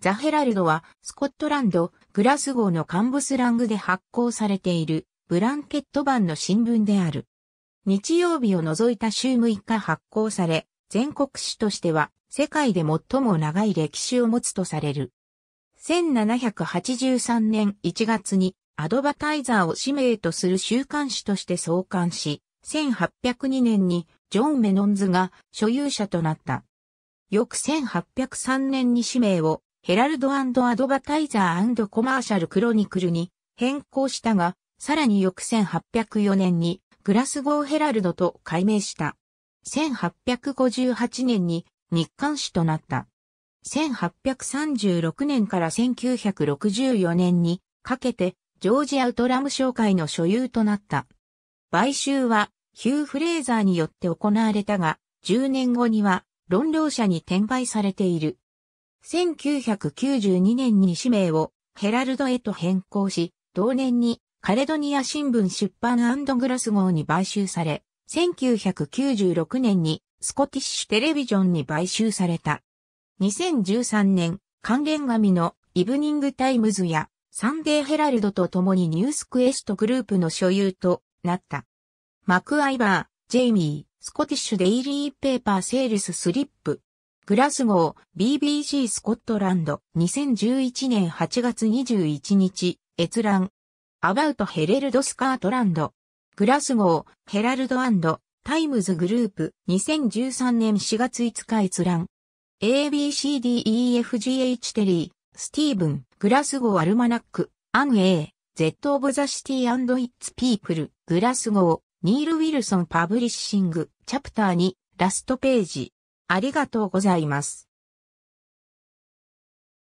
ザ・ヘラルドは、スコットランド、グラスゴーのカンボスラングで発行されている、ブランケット版の新聞である。日曜日を除いた週6日発行され、全国紙としては、世界で最も長い歴史を持つとされる。1783年1月に、アドバタイザーを使命とする週刊誌として創刊し、1802年にジョン・メノンズが所有者となった。翌1803年に使命をヘラルドアドバタイザーコマーシャルクロニクルに変更したが、さらに翌1804年にグラスゴーヘラルドと改名した。1858年に日刊誌となった。1836年から1964年にかけてジョージアウトラム商会の所有となった。買収はヒュー・フレーザーによって行われたが、10年後には論領者に転売されている。1992年に氏名をヘラルドへと変更し、同年にカレドニア新聞出版グラス号に買収され、1996年にスコティッシュテレビジョンに買収された。2013年、関連紙のイブニングタイムズやサンデーヘラルドと共にニュースクエストグループの所有となった。マクアイバー、ジェイミー、スコティッシュデイリーペーパーセールススリップ、グラスゴー、BBC スコットランド、2011年8月21日、閲覧。アバウトヘレルド・スカートランド。グラスゴー、ヘラルドタイムズグループ、2013年4月5日閲覧。ABCDEFGH テリー、スティーブン、グラスゴー・アルマナック、アン・エー、Z of the City and Its People、グラスゴー、ニール・ウィルソン・パブリッシング、チャプター2、ラストページ。ありがとうございます。